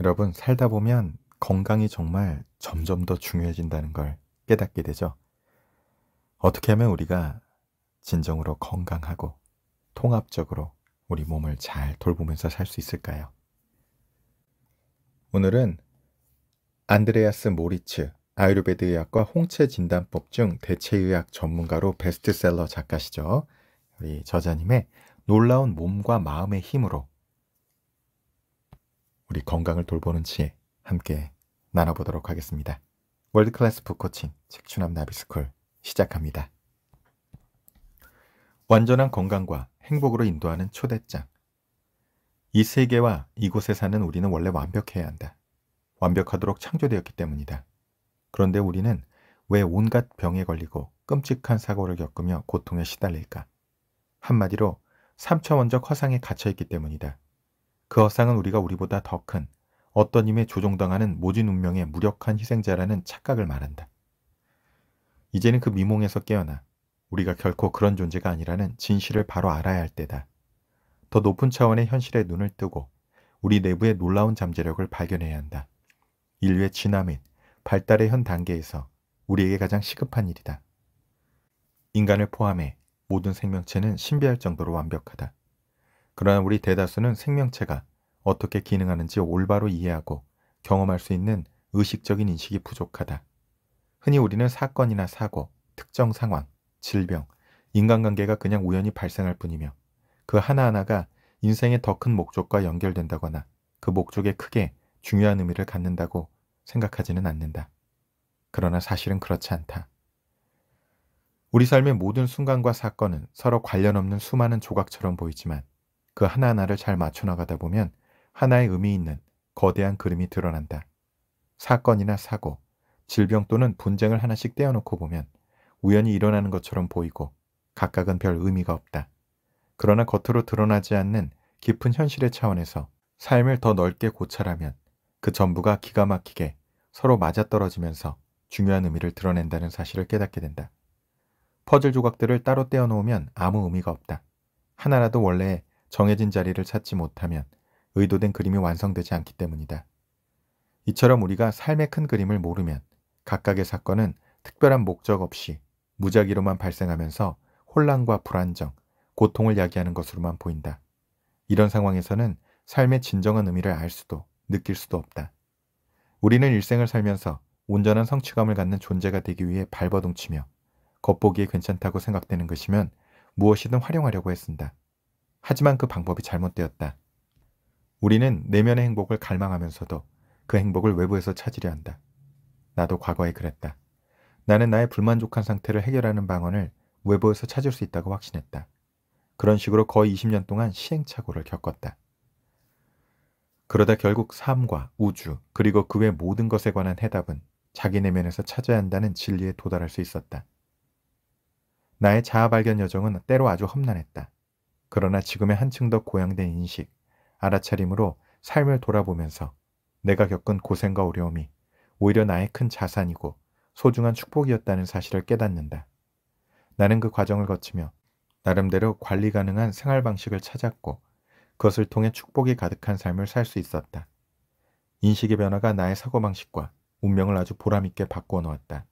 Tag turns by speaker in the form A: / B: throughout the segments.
A: 여러분, 살다 보면 건강이 정말 점점 더 중요해진다는 걸 깨닫게 되죠. 어떻게 하면 우리가 진정으로 건강하고 통합적으로 우리 몸을 잘 돌보면서 살 수 있을까요? 오늘은 안드레아스 모리츠 아유르베드 의학과 홍채 진단법 중 대체의학 전문가로 베스트셀러 작가시죠. 우리 저자님의 놀라운 몸과 마음의 힘으로 우리 건강을 돌보는 지혜 함께 나눠보도록 하겠습니다. 월드클래스 북코칭 책추남 나비스쿨 시작합니다. 완전한 건강과 행복으로 인도하는 초대장 이 세계와 이곳에 사는 우리는 원래 완벽해야 한다. 완벽하도록 창조되었기 때문이다. 그런데 우리는 왜 온갖 병에 걸리고 끔찍한 사고를 겪으며 고통에 시달릴까? 한마디로 3차원적 허상에 갇혀있기 때문이다. 그 허상은 우리가 우리보다 더 큰 어떤 힘에 조종당하는 모진 운명의 무력한 희생자라는 착각을 말한다. 이제는 그 미몽에서 깨어나 우리가 결코 그런 존재가 아니라는 진실을 바로 알아야 할 때다. 더 높은 차원의 현실에 눈을 뜨고 우리 내부의 놀라운 잠재력을 발견해야 한다. 인류의 진화 및 발달의 현 단계에서 우리에게 가장 시급한 일이다. 인간을 포함해 모든 생명체는 신비할 정도로 완벽하다. 그러나 우리 대다수는 생명체가 어떻게 기능하는지 올바로 이해하고 경험할 수 있는 의식적인 인식이 부족하다. 흔히 우리는 사건이나 사고, 특정 상황, 질병, 인간관계가 그냥 우연히 발생할 뿐이며 그 하나하나가 인생의 더 큰 목적과 연결된다거나 그 목적에 크게 중요한 의미를 갖는다고 생각하지는 않는다. 그러나 사실은 그렇지 않다. 우리 삶의 모든 순간과 사건은 서로 관련 없는 수많은 조각처럼 보이지만 그 하나하나를 잘 맞춰나가다 보면 하나의 의미 있는 거대한 그림이 드러난다. 사건이나 사고, 질병 또는 분쟁을 하나씩 떼어놓고 보면 우연히 일어나는 것처럼 보이고 각각은 별 의미가 없다. 그러나 겉으로 드러나지 않는 깊은 현실의 차원에서 삶을 더 넓게 고찰하면 그 전부가 기가 막히게 서로 맞아떨어지면서 중요한 의미를 드러낸다는 사실을 깨닫게 된다. 퍼즐 조각들을 따로 떼어놓으면 아무 의미가 없다. 하나라도 원래의 정해진 자리를 찾지 못하면 의도된 그림이 완성되지 않기 때문이다. 이처럼 우리가 삶의 큰 그림을 모르면 각각의 사건은 특별한 목적 없이 무작위로만 발생하면서 혼란과 불안정, 고통을 야기하는 것으로만 보인다. 이런 상황에서는 삶의 진정한 의미를 알 수도 느낄 수도 없다. 우리는 일생을 살면서 온전한 성취감을 갖는 존재가 되기 위해 발버둥치며 겉보기에 괜찮다고 생각되는 것이면 무엇이든 활용하려고 했습니다 하지만 그 방법이 잘못되었다. 우리는 내면의 행복을 갈망하면서도 그 행복을 외부에서 찾으려 한다. 나도 과거에 그랬다. 나는 나의 불만족한 상태를 해결하는 방언을 외부에서 찾을 수 있다고 확신했다. 그런 식으로 거의 20년 동안 시행착오를 겪었다. 그러다 결국 삶과 우주 그리고 그 외 모든 것에 관한 해답은 자기 내면에서 찾아야 한다는 진리에 도달할 수 있었다. 나의 자아 발견 여정은 때로 아주 험난했다. 그러나 지금의 한층 더 고양된 인식, 알아차림으로 삶을 돌아보면서 내가 겪은 고생과 어려움이 오히려 나의 큰 자산이고 소중한 축복이었다는 사실을 깨닫는다. 나는 그 과정을 거치며 나름대로 관리 가능한 생활 방식을 찾았고 그것을 통해 축복이 가득한 삶을 살 수 있었다. 인식의 변화가 나의 사고방식과 운명을 아주 보람있게 바꿔 놓았다.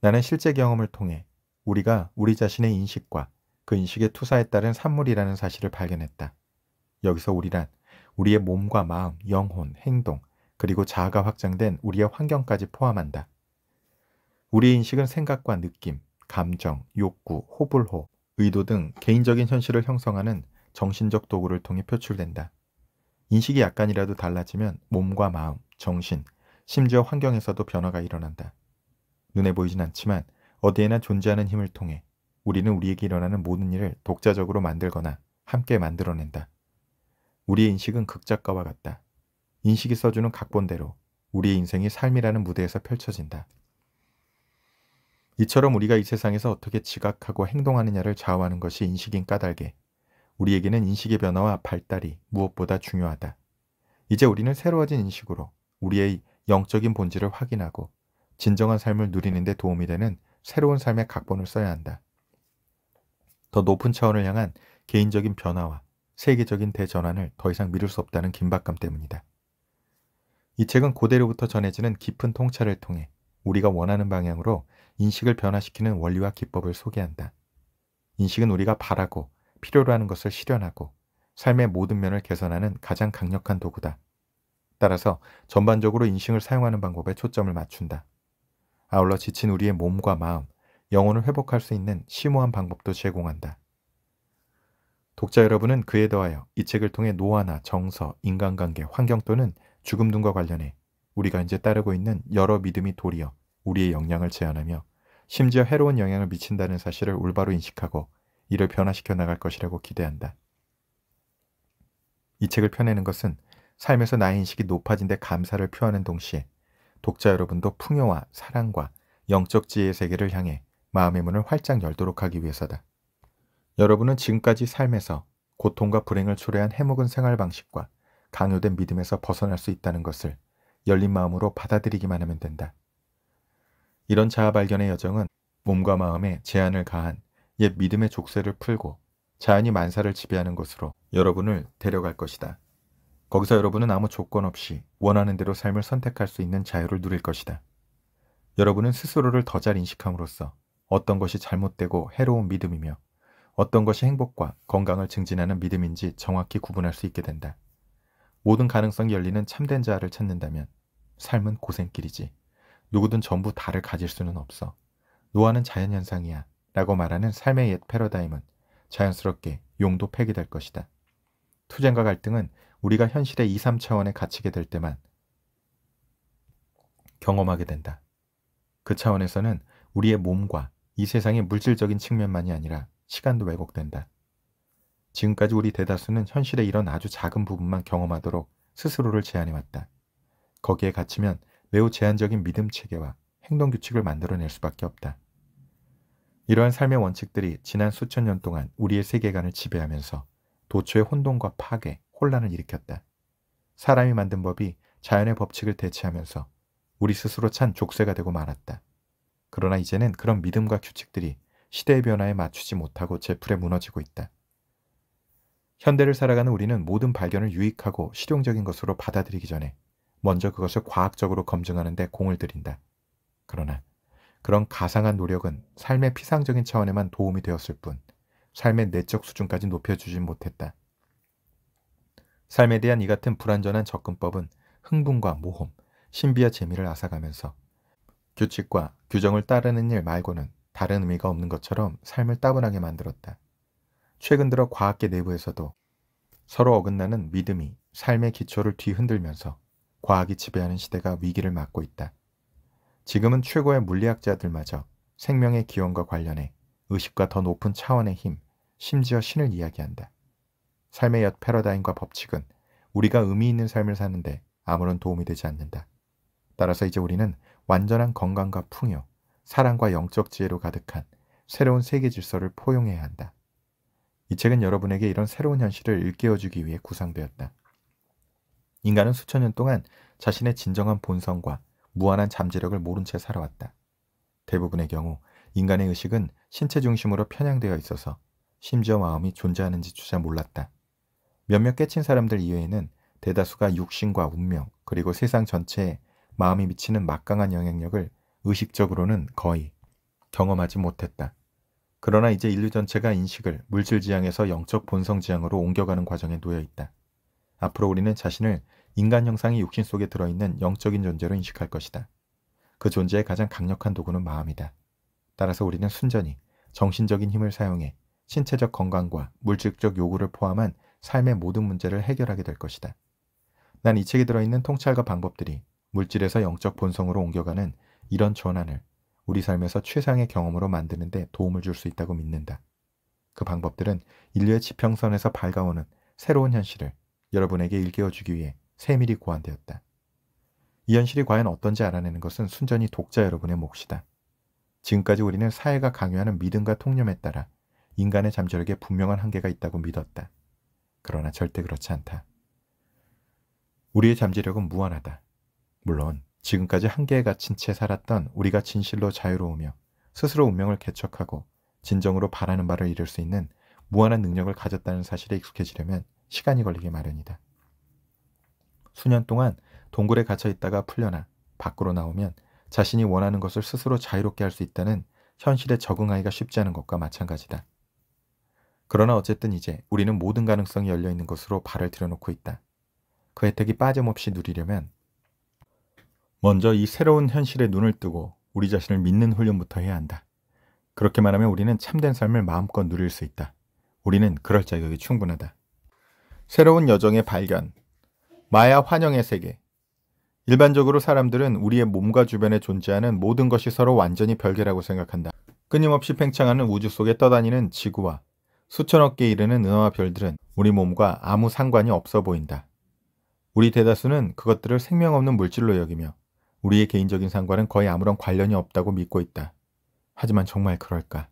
A: 나는 실제 경험을 통해 우리가 우리 자신의 인식과 그 인식의 투사에 따른 산물이라는 사실을 발견했다. 여기서 우리란 우리의 몸과 마음, 영혼, 행동, 그리고 자아가 확장된 우리의 환경까지 포함한다. 우리의 인식은 생각과 느낌, 감정, 욕구, 호불호, 의도 등 개인적인 현실을 형성하는 정신적 도구를 통해 표출된다. 인식이 약간이라도 달라지면 몸과 마음, 정신, 심지어 환경에서도 변화가 일어난다. 눈에 보이진 않지만 어디에나 존재하는 힘을 통해 우리는 우리에게 일어나는 모든 일을 독자적으로 만들거나 함께 만들어낸다. 우리의 인식은 극작가와 같다. 인식이 써주는 각본대로 우리의 인생이 삶이라는 무대에서 펼쳐진다. 이처럼 우리가 이 세상에서 어떻게 지각하고 행동하느냐를 좌우하는 것이 인식인 까닭에 우리에게는 인식의 변화와 발달이 무엇보다 중요하다. 이제 우리는 새로워진 인식으로 우리의 영적인 본질을 확인하고 진정한 삶을 누리는 데 도움이 되는 새로운 삶의 각본을 써야 한다. 더 높은 차원을 향한 개인적인 변화와 세계적인 대전환을 더 이상 미룰 수 없다는 긴박감 때문이다. 이 책은 고대로부터 전해지는 깊은 통찰을 통해 우리가 원하는 방향으로 인식을 변화시키는 원리와 기법을 소개한다. 인식은 우리가 바라고 필요로 하는 것을 실현하고 삶의 모든 면을 개선하는 가장 강력한 도구다. 따라서 전반적으로 인식을 사용하는 방법에 초점을 맞춘다. 아울러 지친 우리의 몸과 마음, 영혼을 회복할 수 있는 심오한 방법도 제공한다. 독자 여러분은 그에 더하여 이 책을 통해 노화나 정서, 인간관계, 환경 또는 죽음 등과 관련해 우리가 이제 따르고 있는 여러 믿음이 도리어 우리의 역량을 제한하며 심지어 해로운 영향을 미친다는 사실을 올바로 인식하고 이를 변화시켜 나갈 것이라고 기대한다. 이 책을 펴내는 것은 삶에서 나의 인식이 높아진 데 감사를 표하는 동시에 독자 여러분도 풍요와 사랑과 영적 지혜의 세계를 향해 마음의 문을 활짝 열도록 하기 위해서다. 여러분은 지금까지 삶에서 고통과 불행을 초래한 해묵은 생활 방식과 강요된 믿음에서 벗어날 수 있다는 것을 열린 마음으로 받아들이기만 하면 된다. 이런 자아 발견의 여정은 몸과 마음에 제한을 가한 옛 믿음의 족쇄를 풀고 자연이 만사를 지배하는 것으로 여러분을 데려갈 것이다. 거기서 여러분은 아무 조건 없이 원하는 대로 삶을 선택할 수 있는 자유를 누릴 것이다. 여러분은 스스로를 더 잘 인식함으로써 어떤 것이 잘못되고 해로운 믿음이며 어떤 것이 행복과 건강을 증진하는 믿음인지 정확히 구분할 수 있게 된다. 모든 가능성이 열리는 참된 자아를 찾는다면 삶은 고생길이지. 누구든 전부 다를 가질 수는 없어. 노화는 자연현상이야 라고 말하는 삶의 옛 패러다임은 자연스럽게 용도 폐기될 것이다. 투쟁과 갈등은 우리가 현실의 2, 3차원에 갇히게 될 때만 경험하게 된다. 그 차원에서는 우리의 몸과 이 세상의 물질적인 측면만이 아니라 시간도 왜곡된다. 지금까지 우리 대다수는 현실의 이런 아주 작은 부분만 경험하도록 스스로를 제한해왔다. 거기에 갇히면 매우 제한적인 믿음 체계와 행동 규칙을 만들어낼 수밖에 없다. 이러한 삶의 원칙들이 지난 수천 년 동안 우리의 세계관을 지배하면서 도처의 혼돈과 파괴, 혼란을 일으켰다. 사람이 만든 법이 자연의 법칙을 대체하면서 우리 스스로 찬 족쇄가 되고 말았다. 그러나 이제는 그런 믿음과 규칙들이 시대의 변화에 맞추지 못하고 제풀에 무너지고 있다. 현대를 살아가는 우리는 모든 발견을 유익하고 실용적인 것으로 받아들이기 전에 먼저 그것을 과학적으로 검증하는 데 공을 들인다. 그러나 그런 가상한 노력은 삶의 피상적인 차원에만 도움이 되었을 뿐 삶의 내적 수준까지 높여주진 못했다. 삶에 대한 이 같은 불완전한 접근법은 흥분과 모험, 신비와 재미를 앗아가면서 규칙과 규정을 따르는 일 말고는 다른 의미가 없는 것처럼 삶을 따분하게 만들었다. 최근 들어 과학계 내부에서도 서로 어긋나는 믿음이 삶의 기초를 뒤흔들면서 과학이 지배하는 시대가 위기를 맞고 있다. 지금은 최고의 물리학자들마저 생명의 기원과 관련해 의식과 더 높은 차원의 힘, 심지어 신을 이야기한다. 삶의 엿 패러다임과 법칙은 우리가 의미 있는 삶을 사는데 아무런 도움이 되지 않는다. 따라서 이제 우리는 완전한 건강과 풍요, 사랑과 영적 지혜로 가득한 새로운 세계 질서를 포용해야 한다. 이 책은 여러분에게 이런 새로운 현실을 일깨워주기 위해 구상되었다. 인간은 수천 년 동안 자신의 진정한 본성과 무한한 잠재력을 모른 채 살아왔다. 대부분의 경우 인간의 의식은 신체 중심으로 편향되어 있어서 심지어 마음이 존재하는지조차 몰랐다. 몇몇 깨친 사람들 이외에는 대다수가 육신과 운명 그리고 세상 전체에 마음이 미치는 막강한 영향력을 의식적으로는 거의 경험하지 못했다. 그러나 이제 인류 전체가 인식을 물질 지향에서 영적 본성 지향으로 옮겨가는 과정에 놓여 있다. 앞으로 우리는 자신을 인간 형상이 육신 속에 들어있는 영적인 존재로 인식할 것이다. 그 존재의 가장 강력한 도구는 마음이다. 따라서 우리는 순전히 정신적인 힘을 사용해 신체적 건강과 물질적 요구를 포함한 삶의 모든 문제를 해결하게 될 것이다. 난 이 책에 들어있는 통찰과 방법들이 물질에서 영적 본성으로 옮겨가는 이런 전환을 우리 삶에서 최상의 경험으로 만드는 데 도움을 줄 수 있다고 믿는다. 그 방법들은 인류의 지평선에서 밝아오는 새로운 현실을 여러분에게 일깨워주기 위해 세밀히 고안되었다. 이 현실이 과연 어떤지 알아내는 것은 순전히 독자 여러분의 몫이다. 지금까지 우리는 사회가 강요하는 믿음과 통념에 따라 인간의 잠재력에 분명한 한계가 있다고 믿었다. 그러나 절대 그렇지 않다. 우리의 잠재력은 무한하다. 물론 지금까지 한계에 갇힌 채 살았던 우리가 진실로 자유로우며 스스로 운명을 개척하고 진정으로 바라는 바를 이룰 수 있는 무한한 능력을 가졌다는 사실에 익숙해지려면 시간이 걸리기 마련이다. 수년 동안 동굴에 갇혀 있다가 풀려나 밖으로 나오면 자신이 원하는 것을 스스로 자유롭게 할 수 있다는 현실에 적응하기가 쉽지 않은 것과 마찬가지다. 그러나 어쨌든 이제 우리는 모든 가능성이 열려있는 것으로 발을 들여놓고 있다. 그 혜택이 빠짐없이 누리려면 먼저 이 새로운 현실에 눈을 뜨고 우리 자신을 믿는 훈련부터 해야 한다. 그렇게말 하면 우리는 참된 삶을 마음껏 누릴 수 있다. 우리는 그럴 자격이 충분하다. 새로운 여정의 발견. 마야 환영의 세계. 일반적으로 사람들은 우리의 몸과 주변에 존재하는 모든 것이 서로 완전히 별개라고 생각한다. 끊임없이 팽창하는 우주 속에 떠다니는 지구와 수천억 개 이르는 은하와 별들은 우리 몸과 아무 상관이 없어 보인다. 우리 대다수는 그것들을 생명 없는 물질로 여기며 우리의 개인적인 상관은 거의 아무런 관련이 없다고 믿고 있다. 하지만 정말 그럴까?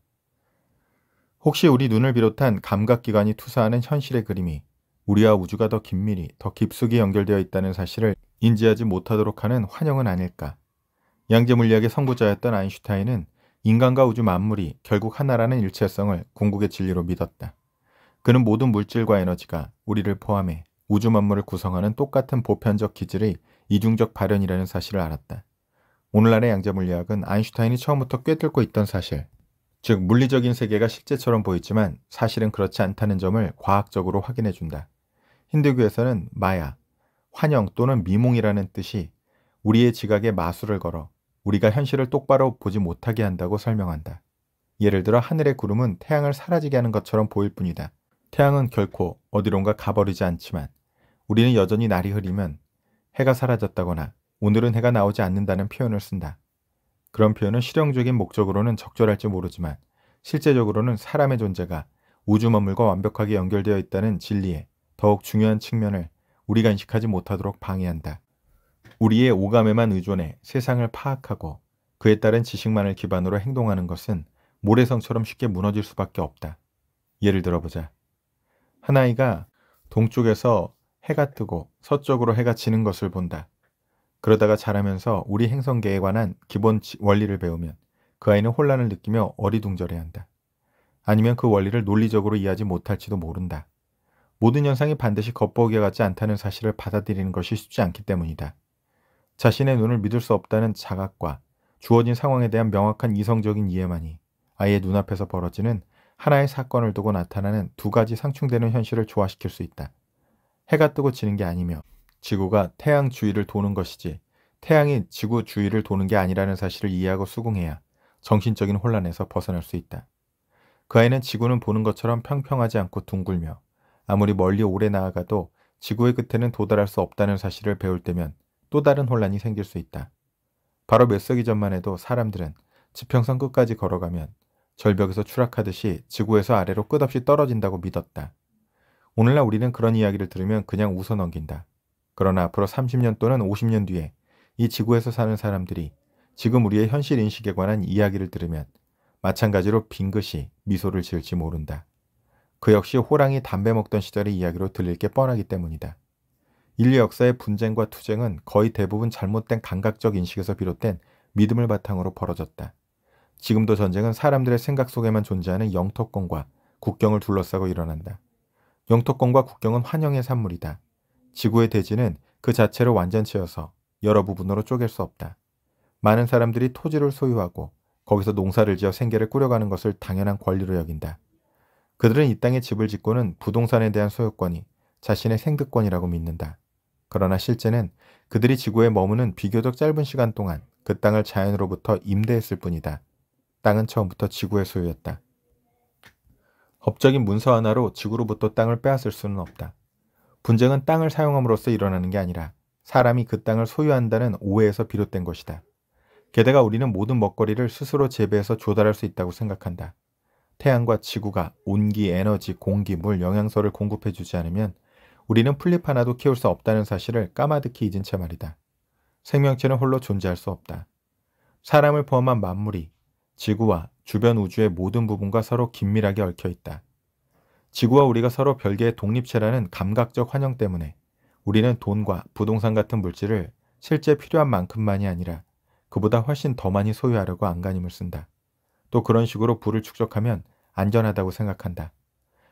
A: 혹시 우리 눈을 비롯한 감각기관이 투사하는 현실의 그림이 우리와 우주가 더 긴밀히, 더 깊숙이 연결되어 있다는 사실을 인지하지 못하도록 하는 환영은 아닐까? 양자 물리학의 선구자였던 아인슈타인은 인간과 우주 만물이 결국 하나라는 일체성을 궁극의 진리로 믿었다. 그는 모든 물질과 에너지가 우리를 포함해 우주 만물을 구성하는 똑같은 보편적 기질의 이중적 발현이라는 사실을 알았다. 오늘날의 양자 물리학은 아인슈타인이 처음부터 꿰뚫고 있던 사실, 즉 물리적인 세계가 실제처럼 보이지만 사실은 그렇지 않다는 점을 과학적으로 확인해 준다. 힌두교에서는 마야, 환영 또는 미몽이라는 뜻이 우리의 지각에 마술을 걸어 우리가 현실을 똑바로 보지 못하게 한다고 설명한다. 예를 들어 하늘의 구름은 태양을 사라지게 하는 것처럼 보일 뿐이다. 태양은 결코 어디론가 가버리지 않지만 우리는 여전히 날이 흐리면 해가 사라졌다거나 오늘은 해가 나오지 않는다는 표현을 쓴다. 그런 표현은 실용적인 목적으로는 적절할지 모르지만 실제적으로는 사람의 존재가 우주 만물과 완벽하게 연결되어 있다는 진리에 더욱 중요한 측면을 우리가 인식하지 못하도록 방해한다. 우리의 오감에만 의존해 세상을 파악하고 그에 따른 지식만을 기반으로 행동하는 것은 모래성처럼 쉽게 무너질 수밖에 없다. 예를 들어보자. 한 아이가 동쪽에서 해가 뜨고 서쪽으로 해가 지는 것을 본다. 그러다가 자라면서 우리 행성계에 관한 기본 원리를 배우면 그 아이는 혼란을 느끼며 어리둥절해한다. 아니면 그 원리를 논리적으로 이해하지 못할지도 모른다. 모든 현상이 반드시 겉보기와 같지 않다는 사실을 받아들이는 것이 쉽지 않기 때문이다. 자신의 눈을 믿을 수 없다는 자각과 주어진 상황에 대한 명확한 이성적인 이해만이 아이의 눈앞에서 벌어지는 하나의 사건을 두고 나타나는 두 가지 상충되는 현실을 조화시킬 수 있다. 해가 뜨고 지는 게 아니며 지구가 태양 주위를 도는 것이지 태양이 지구 주위를 도는 게 아니라는 사실을 이해하고 수긍해야 정신적인 혼란에서 벗어날 수 있다. 그 아이는 지구는 보는 것처럼 평평하지 않고 둥글며 아무리 멀리 오래 나아가도 지구의 끝에는 도달할 수 없다는 사실을 배울 때면 또 다른 혼란이 생길 수 있다. 바로 몇 세기 전만 해도 사람들은 지평선 끝까지 걸어가면 절벽에서 추락하듯이 지구에서 아래로 끝없이 떨어진다고 믿었다. 오늘날 우리는 그런 이야기를 들으면 그냥 웃어 넘긴다. 그러나 앞으로 30년 또는 50년 뒤에 이 지구에서 사는 사람들이 지금 우리의 현실 인식에 관한 이야기를 들으면 마찬가지로 빙긋이 미소를 지을지 모른다. 그 역시 호랑이 담배 먹던 시절의 이야기로 들릴 게 뻔하기 때문이다. 인류 역사의 분쟁과 투쟁은 거의 대부분 잘못된 감각적 인식에서 비롯된 믿음을 바탕으로 벌어졌다. 지금도 전쟁은 사람들의 생각 속에만 존재하는 영토권과 국경을 둘러싸고 일어난다. 영토권과 국경은 환영의 산물이다. 지구의 대지는 그 자체로 완전체여서 여러 부분으로 쪼갤 수 없다. 많은 사람들이 토지를 소유하고 거기서 농사를 지어 생계를 꾸려가는 것을 당연한 권리로 여긴다. 그들은 이 땅에 집을 짓고는 부동산에 대한 소유권이 자신의 생득권이라고 믿는다. 그러나 실제는 그들이 지구에 머무는 비교적 짧은 시간 동안 그 땅을 자연으로부터 임대했을 뿐이다. 땅은 처음부터 지구의 소유였다. 법적인 문서 하나로 지구로부터 땅을 빼앗을 수는 없다. 분쟁은 땅을 사용함으로써 일어나는 게 아니라 사람이 그 땅을 소유한다는 오해에서 비롯된 것이다. 게다가 우리는 모든 먹거리를 스스로 재배해서 조달할 수 있다고 생각한다. 태양과 지구가 온기, 에너지, 공기, 물, 영양소를 공급해주지 않으면 우리는 풀립 하나도 키울 수 없다는 사실을 까마득히 잊은 채 말이다. 생명체는 홀로 존재할 수 없다. 사람을 포함한 만물이 지구와 주변 우주의 모든 부분과 서로 긴밀하게 얽혀 있다. 지구와 우리가 서로 별개의 독립체라는 감각적 환영 때문에 우리는 돈과 부동산 같은 물질을 실제 필요한 만큼만이 아니라 그보다 훨씬 더 많이 소유하려고 안간힘을 쓴다. 또 그런 식으로 부를 축적하면 안전하다고 생각한다.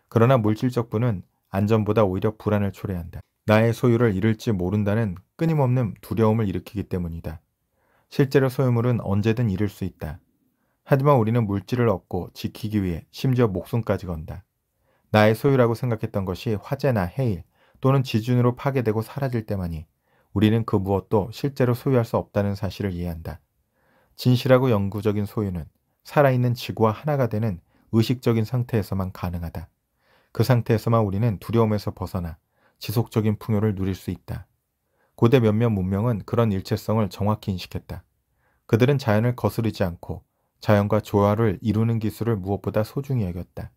A: 그러나 물질적 부는 안전보다 오히려 불안을 초래한다. 나의 소유를 잃을지 모른다는 끊임없는 두려움을 일으키기 때문이다. 실제로 소유물은 언제든 잃을 수 있다. 하지만 우리는 물질을 얻고 지키기 위해 심지어 목숨까지 건다. 나의 소유라고 생각했던 것이 화재나 해일 또는 지진으로 파괴되고 사라질 때만이 우리는 그 무엇도 실제로 소유할 수 없다는 사실을 이해한다. 진실하고 영구적인 소유는 살아있는 지구와 하나가 되는 의식적인 상태에서만 가능하다. 그 상태에서만 우리는 두려움에서 벗어나 지속적인 풍요를 누릴 수 있다. 고대 몇몇 문명은 그런 일체성을 정확히 인식했다. 그들은 자연을 거스르지 않고 자연과 조화를 이루는 기술을 무엇보다 소중히 여겼다.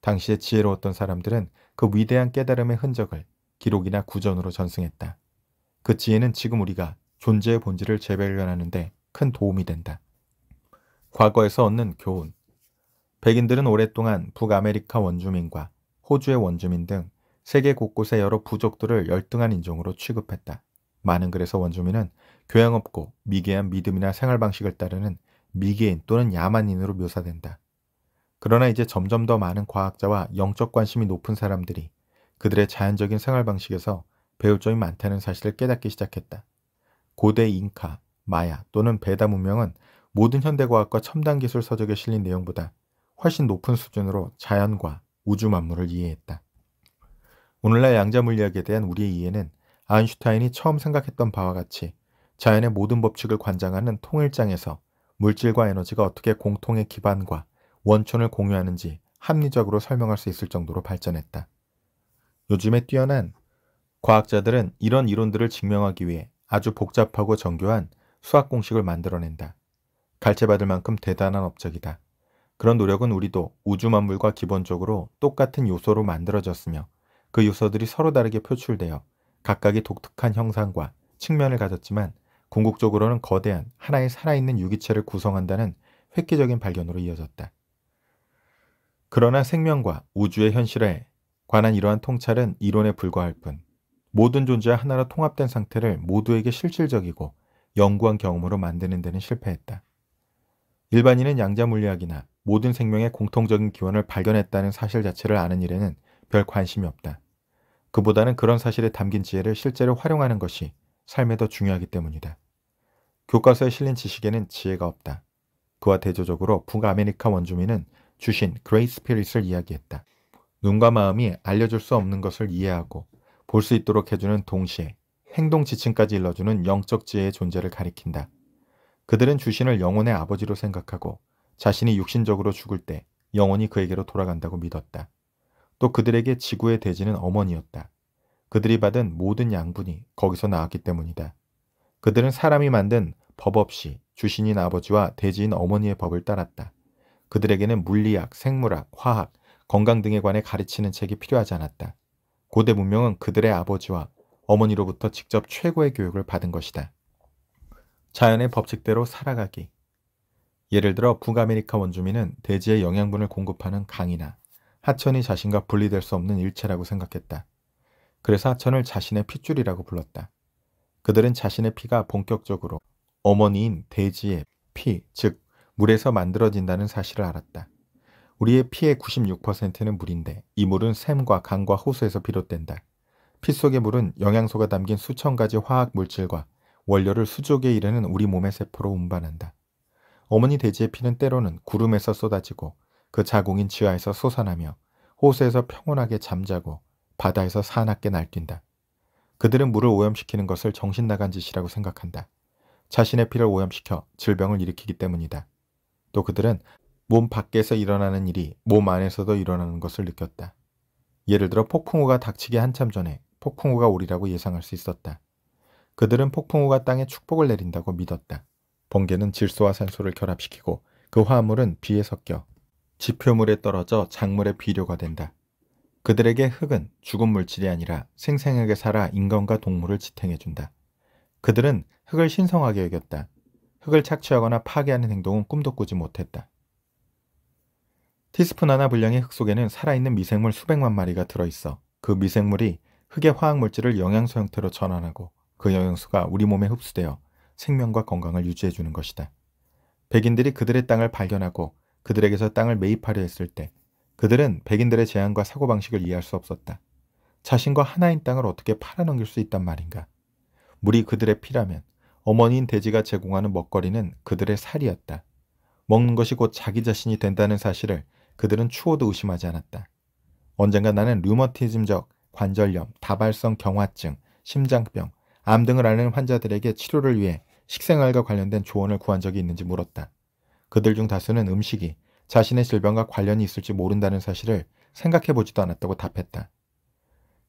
A: 당시의 지혜로웠던 사람들은 그 위대한 깨달음의 흔적을 기록이나 구전으로 전승했다. 그 지혜는 지금 우리가 존재의 본질을 재발견하는데 큰 도움이 된다. 과거에서 얻는 교훈 백인들은 오랫동안 북아메리카 원주민과 호주의 원주민 등 세계 곳곳의 여러 부족들을 열등한 인종으로 취급했다. 많은 그래서 원주민은 교양 없고 미개한 믿음이나 생활 방식을 따르는 미개인 또는 야만인으로 묘사된다. 그러나 이제 점점 더 많은 과학자와 영적 관심이 높은 사람들이 그들의 자연적인 생활 방식에서 배울 점이 많다는 사실을 깨닫기 시작했다. 고대 잉카, 마야 또는 베다 문명은 모든 현대과학과 첨단 기술 서적에 실린 내용보다 훨씬 높은 수준으로 자연과 우주 만물을 이해했다. 오늘날 양자 물리학에 대한 우리의 이해는 아인슈타인이 처음 생각했던 바와 같이 자연의 모든 법칙을 관장하는 통일장에서 물질과 에너지가 어떻게 공통의 기반과 원천을 공유하는지 합리적으로 설명할 수 있을 정도로 발전했다. 요즘에 뛰어난 과학자들은 이런 이론들을 증명하기 위해 아주 복잡하고 정교한 수학 공식을 만들어낸다. 갈채받을 만큼 대단한 업적이다. 그런 노력은 우리도 우주 만물과 기본적으로 똑같은 요소로 만들어졌으며 그 요소들이 서로 다르게 표출되어 각각의 독특한 형상과 측면을 가졌지만 궁극적으로는 거대한 하나의 살아있는 유기체를 구성한다는 획기적인 발견으로 이어졌다. 그러나 생명과 우주의 현실에 관한 이러한 통찰은 이론에 불과할 뿐 모든 존재와 하나로 통합된 상태를 모두에게 실질적이고 영구한 경험으로 만드는 데는 실패했다. 일반인은 양자 물리학이나 모든 생명의 공통적인 기원을 발견했다는 사실 자체를 아는 일에는 별 관심이 없다. 그보다는 그런 사실에 담긴 지혜를 실제로 활용하는 것이 삶에 더 중요하기 때문이다. 교과서에 실린 지식에는 지혜가 없다. 그와 대조적으로 북아메리카 원주민은 주신 그레이 스피릿을 이야기했다. 눈과 마음이 알려줄 수 없는 것을 이해하고 볼 수 있도록 해주는 동시에 행동 지침까지 일러주는 영적 지혜의 존재를 가리킨다. 그들은 주신을 영혼의 아버지로 생각하고 자신이 육신적으로 죽을 때 영혼이 그에게로 돌아간다고 믿었다. 또 그들에게 지구의 대지는 어머니였다. 그들이 받은 모든 양분이 거기서 나왔기 때문이다. 그들은 사람이 만든 법 없이 주신인 아버지와 대지인 어머니의 법을 따랐다. 그들에게는 물리학, 생물학, 화학, 건강 등에 관해 가르치는 책이 필요하지 않았다. 고대 문명은 그들의 아버지와 어머니로부터 직접 최고의 교육을 받은 것이다. 자연의 법칙대로 살아가기 예를 들어 북아메리카 원주민은 대지의 영양분을 공급하는 강이나 하천이 자신과 분리될 수 없는 일체라고 생각했다. 그래서 하천을 자신의 핏줄이라고 불렀다. 그들은 자신의 피가 본격적으로 어머니인 돼지의 피, 즉 물에서 만들어진다는 사실을 알았다. 우리의 피의 96%는 물인데 이 물은 샘과 강과 호수에서 비롯된다. 피 속의 물은 영양소가 담긴 수천 가지 화학 물질과 원료를 수족에 이르는 우리 몸의 세포로 운반한다. 어머니 돼지의 피는 때로는 구름에서 쏟아지고 그 자궁인 지하에서 솟아나며 호수에서 평온하게 잠자고 바다에서 사납게 날뛴다. 그들은 물을 오염시키는 것을 정신나간 짓이라고 생각한다. 자신의 피를 오염시켜 질병을 일으키기 때문이다. 또 그들은 몸 밖에서 일어나는 일이 몸 안에서도 일어나는 것을 느꼈다. 예를 들어 폭풍우가 닥치기 한참 전에 폭풍우가 오리라고 예상할 수 있었다. 그들은 폭풍우가 땅에 축복을 내린다고 믿었다. 번개는 질소와 산소를 결합시키고 그 화합물은 비에 섞여 지표물에 떨어져 작물의 비료가 된다. 그들에게 흙은 죽은 물질이 아니라 생생하게 살아 인간과 동물을 지탱해준다. 그들은 흙을 신성하게 여겼다. 흙을 착취하거나 파괴하는 행동은 꿈도 꾸지 못했다. 티스푼 하나 분량의 흙 속에는 살아있는 미생물 수백만 마리가 들어있어 그 미생물이 흙의 화학물질을 영양소 형태로 전환하고 그 영양소가 우리 몸에 흡수되어 생명과 건강을 유지해주는 것이다. 백인들이 그들의 땅을 발견하고 그들에게서 땅을 매입하려 했을 때 그들은 백인들의 제안과 사고방식을 이해할 수 없었다. 자신과 하나인 땅을 어떻게 팔아넘길 수 있단 말인가. 물이 그들의 피라면 어머니인 돼지가 제공하는 먹거리는 그들의 살이었다. 먹는 것이 곧 자기 자신이 된다는 사실을 그들은 추호도 의심하지 않았다. 언젠가 나는 류머티즘적 관절염, 다발성 경화증, 심장병, 암 등을 앓는 환자들에게 치료를 위해 식생활과 관련된 조언을 구한 적이 있는지 물었다. 그들 중 다수는 음식이 자신의 질병과 관련이 있을지 모른다는 사실을 생각해보지도 않았다고 답했다.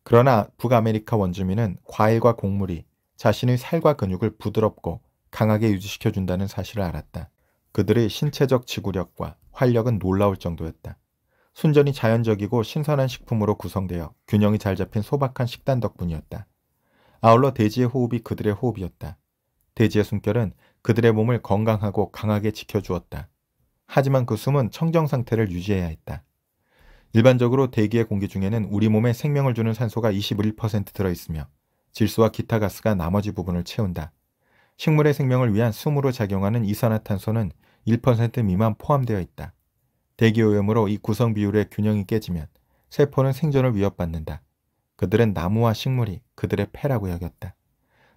A: 그러나 북아메리카 원주민은 과일과 곡물이 자신의 살과 근육을 부드럽고 강하게 유지시켜준다는 사실을 알았다. 그들의 신체적 지구력과 활력은 놀라울 정도였다. 순전히 자연적이고 신선한 식품으로 구성되어 균형이 잘 잡힌 소박한 식단 덕분이었다. 아울러 돼지의 호흡이 그들의 호흡이었다. 돼지의 숨결은 그들의 몸을 건강하고 강하게 지켜주었다. 하지만 그 숨은 청정 상태를 유지해야 했다. 일반적으로 대기의 공기 중에는 우리 몸에 생명을 주는 산소가 21% 들어있으며 질소와 기타 가스가 나머지 부분을 채운다. 식물의 생명을 위한 숨으로 작용하는 이산화탄소는 1% 미만 포함되어 있다. 대기오염으로 이 구성 비율의 균형이 깨지면 세포는 생존을 위협받는다. 그들은 나무와 식물이 그들의 폐라고 여겼다.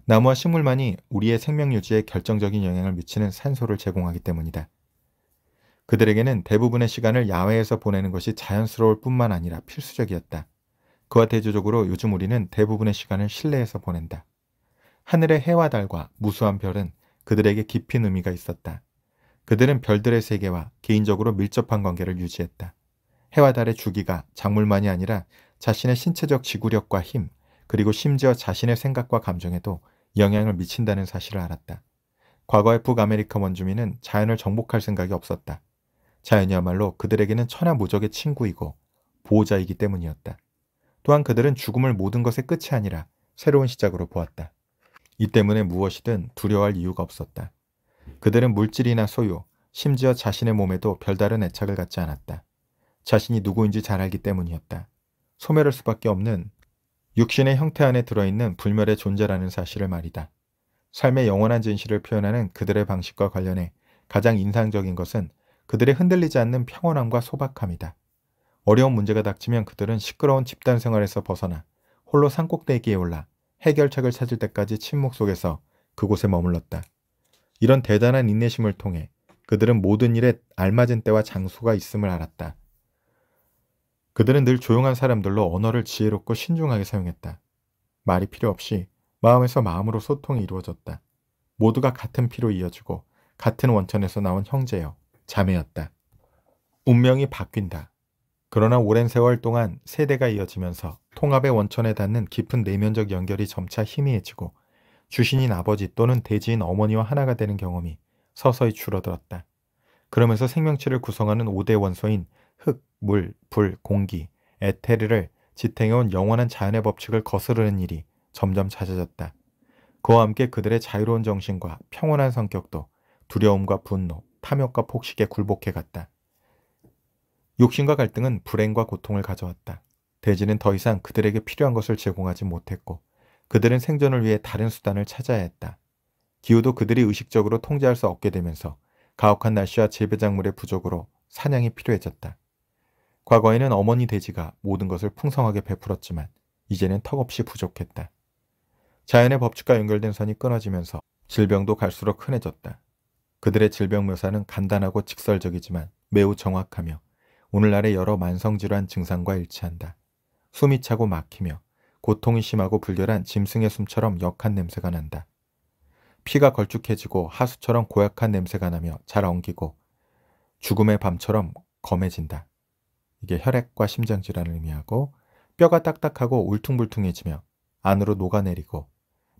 A: 나무와 식물만이 우리의 생명 유지에 결정적인 영향을 미치는 산소를 제공하기 때문이다. 그들에게는 대부분의 시간을 야외에서 보내는 것이 자연스러울 뿐만 아니라 필수적이었다. 그와 대조적으로 요즘 우리는 대부분의 시간을 실내에서 보낸다. 하늘의 해와 달과 무수한 별은 그들에게 깊은 의미가 있었다. 그들은 별들의 세계와 개인적으로 밀접한 관계를 유지했다. 해와 달의 주기가 작물만이 아니라 자신의 신체적 지구력과 힘, 그리고 심지어 자신의 생각과 감정에도 영향을 미친다는 사실을 알았다. 과거의 북아메리카 원주민은 자연을 정복할 생각이 없었다. 자연이야말로 그들에게는 천하무적의 친구이고 보호자이기 때문이었다. 또한 그들은 죽음을 모든 것의 끝이 아니라 새로운 시작으로 보았다. 이 때문에 무엇이든 두려워할 이유가 없었다. 그들은 물질이나 소유, 심지어 자신의 몸에도 별다른 애착을 갖지 않았다. 자신이 누구인지 잘 알기 때문이었다. 소멸할 수밖에 없는 육신의 형태 안에 들어있는 불멸의 존재라는 사실을 말이다. 삶의 영원한 진실을 표현하는 그들의 방식과 관련해 가장 인상적인 것은 그들의 흔들리지 않는 평온함과 소박함이다. 어려운 문제가 닥치면 그들은 시끄러운 집단 생활에서 벗어나 홀로 산꼭대기에 올라 해결책을 찾을 때까지 침묵 속에서 그곳에 머물렀다. 이런 대단한 인내심을 통해 그들은 모든 일에 알맞은 때와 장소가 있음을 알았다. 그들은 늘 조용한 사람들로 언어를 지혜롭고 신중하게 사용했다. 말이 필요 없이 마음에서 마음으로 소통이 이루어졌다. 모두가 같은 피로 이어지고 같은 원천에서 나온 형제여. 자매였다. 운명이 바뀐다. 그러나 오랜 세월 동안 세대가 이어지면서 통합의 원천에 닿는 깊은 내면적 연결이 점차 희미해지고 주신인 아버지 또는 대지인 어머니와 하나가 되는 경험이 서서히 줄어들었다. 그러면서 생명체를 구성하는 5대 원소인 흙, 물, 불, 공기, 에테르를 지탱해온 영원한 자연의 법칙을 거스르는 일이 점점 잦아졌다. 그와 함께 그들의 자유로운 정신과 평온한 성격도 두려움과 분노, 탐욕과 폭식에 굴복해 갔다. 욕심과 갈등은 불행과 고통을 가져왔다. 대지는 더 이상 그들에게 필요한 것을 제공하지 못했고 그들은 생존을 위해 다른 수단을 찾아야 했다. 기후도 그들이 의식적으로 통제할 수 없게 되면서 가혹한 날씨와 재배작물의 부족으로 사냥이 필요해졌다. 과거에는 어머니 돼지가 모든 것을 풍성하게 베풀었지만 이제는 턱없이 부족했다. 자연의 법칙과 연결된 선이 끊어지면서 질병도 갈수록 흔해졌다. 그들의 질병 묘사는 간단하고 직설적이지만 매우 정확하며 오늘날의 여러 만성질환 증상과 일치한다. 숨이 차고 막히며 고통이 심하고 불결한 짐승의 숨처럼 역한 냄새가 난다. 피가 걸쭉해지고 하수처럼 고약한 냄새가 나며 잘 엉기고 죽음의 밤처럼 검해진다. 이게 혈액과 심장 질환을 의미하고 뼈가 딱딱하고 울퉁불퉁해지며 안으로 녹아내리고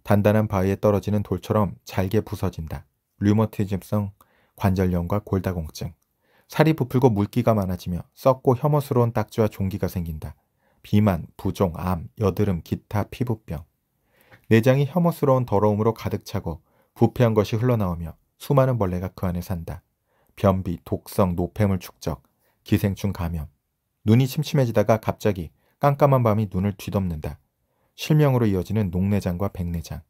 A: 단단한 바위에 떨어지는 돌처럼 잘게 부서진다. 류머티즘성 관절염과 골다공증, 살이 부풀고 물기가 많아지며 썩고 혐오스러운 딱지와 종기가 생긴다. 비만, 부종, 암, 여드름, 기타 피부병. 내장이 혐오스러운 더러움으로 가득 차고 부패한 것이 흘러나오며 수많은 벌레가 그 안에 산다. 변비, 독성, 노폐물 축적, 기생충 감염. 눈이 침침해지다가 갑자기 깜깜한 밤이 눈을 뒤덮는다. 실명으로 이어지는 녹내장과 백내장.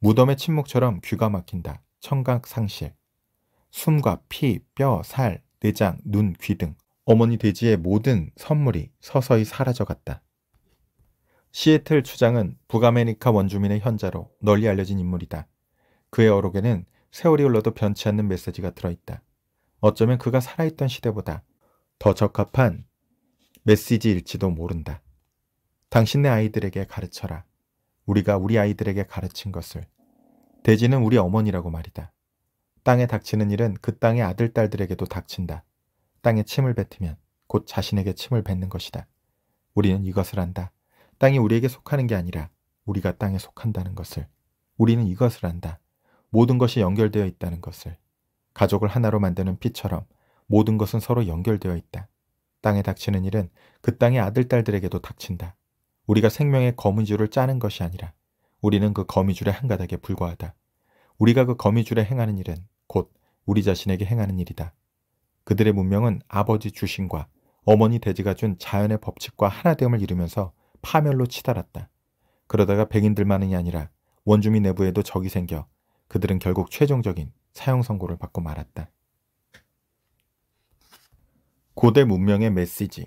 A: 무덤의 침묵처럼 귀가 막힌다. 청각상실, 숨과 피, 뼈, 살, 내장, 눈, 귀 등 어머니 돼지의 모든 선물이 서서히 사라져갔다. 시애틀 추장은 북아메리카 원주민의 현자로 널리 알려진 인물이다. 그의 어록에는 세월이 흘러도 변치 않는 메시지가 들어있다. 어쩌면 그가 살아있던 시대보다 더 적합한 메시지일지도 모른다. 당신네 아이들에게 가르쳐라. 우리가 우리 아이들에게 가르친 것을 돼지는 우리 어머니라고 말이다. 땅에 닥치는 일은 그 땅의 아들, 딸들에게도 닥친다. 땅에 침을 뱉으면 곧 자신에게 침을 뱉는 것이다. 우리는 이것을 안다. 땅이 우리에게 속하는 게 아니라 우리가 땅에 속한다는 것을. 우리는 이것을 안다. 모든 것이 연결되어 있다는 것을. 가족을 하나로 만드는 피처럼 모든 것은 서로 연결되어 있다. 땅에 닥치는 일은 그 땅의 아들, 딸들에게도 닥친다. 우리가 생명의 검은 줄을 짜는 것이 아니라 우리는 그 거미줄의 한 가닥에 불과하다. 우리가 그 거미줄에 행하는 일은 곧 우리 자신에게 행하는 일이다. 그들의 문명은 아버지 주신과 어머니 돼지가 준 자연의 법칙과 하나됨을 이루면서 파멸로 치달았다. 그러다가 백인들만이 아니라 원주민 내부에도 적이 생겨 그들은 결국 최종적인 사형 선고를 받고 말았다. 고대 문명의 메시지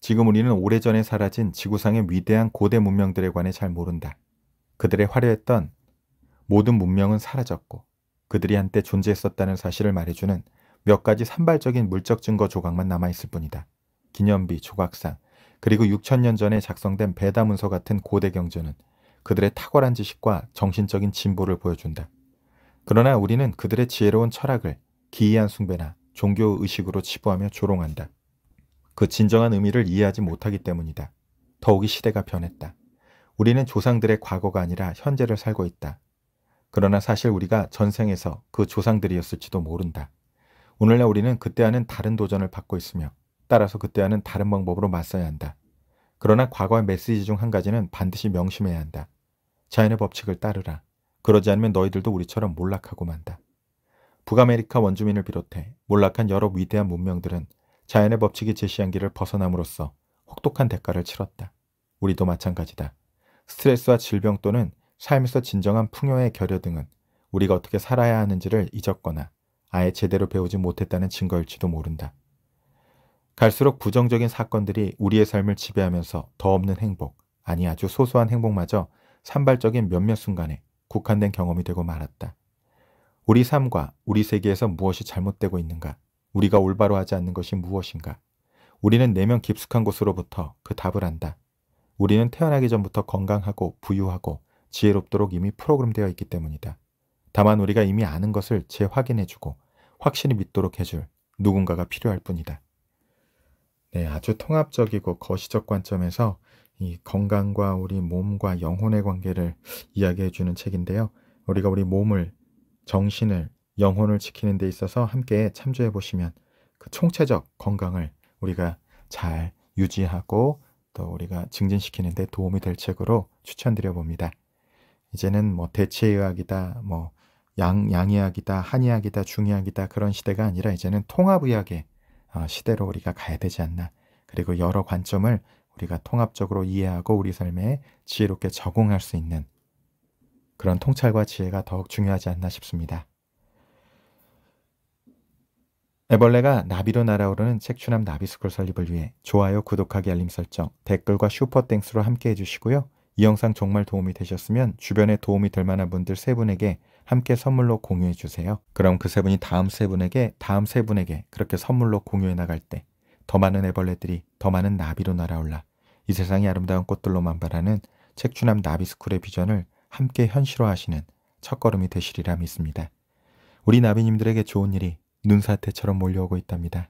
A: 지금 우리는 오래전에 사라진 지구상의 위대한 고대 문명들에 관해 잘 모른다. 그들의 화려했던 모든 문명은 사라졌고 그들이 한때 존재했었다는 사실을 말해주는 몇 가지 산발적인 물적 증거 조각만 남아있을 뿐이다. 기념비, 조각상, 그리고 6천년 전에 작성된 배다문서 같은 고대 경전은 그들의 탁월한 지식과 정신적인 진보를 보여준다. 그러나 우리는 그들의 지혜로운 철학을 기이한 숭배나 종교의식으로 치부하며 조롱한다. 그 진정한 의미를 이해하지 못하기 때문이다. 더욱이 시대가 변했다. 우리는 조상들의 과거가 아니라 현재를 살고 있다. 그러나 사실 우리가 전생에서 그 조상들이었을지도 모른다. 오늘날 우리는 그때와는 다른 도전을 받고 있으며 따라서 그때와는 다른 방법으로 맞서야 한다. 그러나 과거의 메시지 중 한 가지는 반드시 명심해야 한다. 자연의 법칙을 따르라. 그러지 않으면 너희들도 우리처럼 몰락하고 만다. 북아메리카 원주민을 비롯해 몰락한 여러 위대한 문명들은 자연의 법칙이 제시한 길을 벗어남으로써 혹독한 대가를 치렀다. 우리도 마찬가지다. 스트레스와 질병 또는 삶에서 진정한 풍요의 결여 등은 우리가 어떻게 살아야 하는지를 잊었거나 아예 제대로 배우지 못했다는 증거일지도 모른다. 갈수록 부정적인 사건들이 우리의 삶을 지배하면서 더 없는 행복, 아니 아주 소소한 행복마저 산발적인 몇몇 순간에 국한된 경험이 되고 말았다. 우리 삶과 우리 세계에서 무엇이 잘못되고 있는가? 우리가 올바로 하지 않는 것이 무엇인가? 우리는 내면 깊숙한 곳으로부터 그 답을 안다. 우리는 태어나기 전부터 건강하고 부유하고 지혜롭도록 이미 프로그램되어 있기 때문이다. 다만 우리가 이미 아는 것을 재확인해주고 확신이 믿도록 해줄 누군가가 필요할 뿐이다. 네, 아주 통합적이고 거시적 관점에서 이 건강과 우리 몸과 영혼의 관계를 이야기해주는 책인데요. 우리가 우리 몸을, 정신을, 영혼을 지키는 데 있어서 함께 참조해 보시면 그 총체적 건강을 우리가 잘 유지하고 또 우리가 증진시키는 데 도움이 될 책으로 추천드려 봅니다. 이제는 뭐 대체의학이다, 뭐 양, 양의학이다, 한의학이다, 중의학이다 그런 시대가 아니라 이제는 통합의학의 어, 시대로 우리가 가야 되지 않나. 그리고 여러 관점을 우리가 통합적으로 이해하고 우리 삶에 지혜롭게 적응할 수 있는 그런 통찰과 지혜가 더욱 중요하지 않나 싶습니다. 애벌레가 나비로 날아오르는 책추남 나비스쿨 설립을 위해 좋아요, 구독하기, 알림 설정, 댓글과 슈퍼땡스로 함께 해주시고요. 이 영상 정말 도움이 되셨으면 주변에 도움이 될 만한 분들 세 분에게 함께 선물로 공유해 주세요. 그럼 그 세 분이 다음 세 분에게 다음 세 분에게 그렇게 선물로 공유해 나갈 때 더 많은 애벌레들이 더 많은 나비로 날아올라 이세상이 아름다운 꽃들로 만발하는 책추남 나비스쿨의 비전을 함께 현실화하시는 첫걸음이 되시리라 믿습니다. 우리 나비님들에게 좋은 일이 눈사태처럼 몰려오고 있답니다.